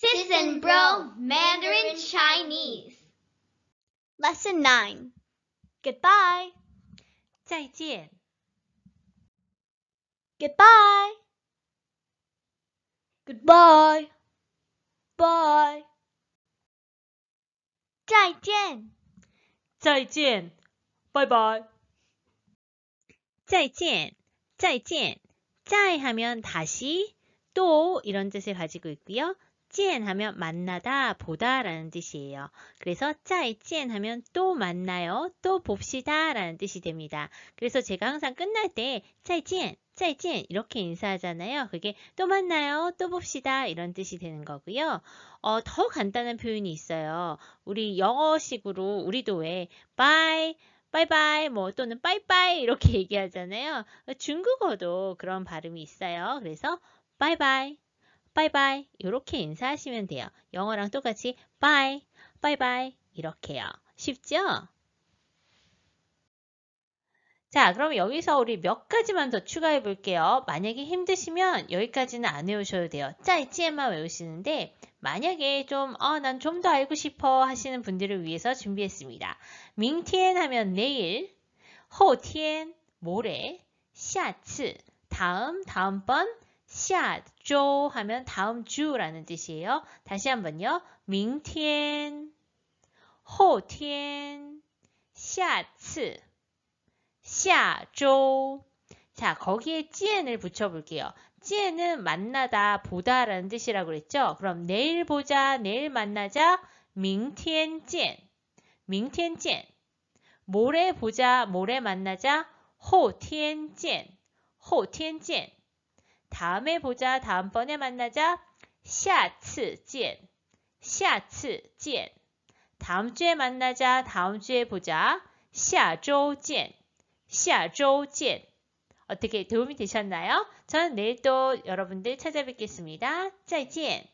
Sis and Bro Mandarin Chinese. Lesson 9 Goodbye. 再见. Goodbye. Goodbye. Bye. 再见.再见. Bye bye. 再见.再见.再 하면 다시 또 이런 뜻을 가지고 있고요. 짠 하면 만나다, 보다 라는 뜻이에요. 그래서 짜이 见 하면 또 만나요, 또 봅시다 라는 뜻이 됩니다. 그래서 제가 항상 끝날 때 짜이 再짜 이렇게 이 인사하잖아요. 그게 또 만나요, 또 봅시다 이런 뜻이 되는 거고요. 어, 더 간단한 표현이 있어요. 우리 영어식으로 우리도 왜 b 이 e 빠이빠이 뭐 또는 빠이빠이 이렇게 얘기하잖아요. 중국어도 그런 발음이 있어요. 그래서 빠이빠이 바이바이 이렇게 인사하시면 돼요. 영어랑 똑같이 바이, 바이바이 이렇게요. 쉽죠? 자, 그럼 여기서 우리 몇 가지만 더 추가해 볼게요. 만약에 힘드시면 여기까지는 안 외우셔도 돼요. 짜이치에만 외우시는데 만약에 좀, 어, 난 좀 더 알고 싶어 하시는 분들을 위해서 준비했습니다. 밍티엔 하면 내일, 호티엔 모레, 샤츠, 다음, 다음번, 下周 하면 다음 주라는 뜻이에요. 다시 한번요. 明天,后天,下次,下周. 자, 거기에 见을 붙여볼게요. 见은 만나다, 보다라는 뜻이라고 그랬죠? 그럼 내일 보자, 내일 만나자, 明天见,明天见. 모레 보자, 모레 만나자, 后天见,后天见. 다음에 보자, 다음번에 만나자. 下次见,下次见. 다음 주에 만나자, 다음 주에 보자. 下周见,下周见. 어떻게 도움이 되셨나요? 저는 내일 또 여러분들 찾아뵙겠습니다. 再见.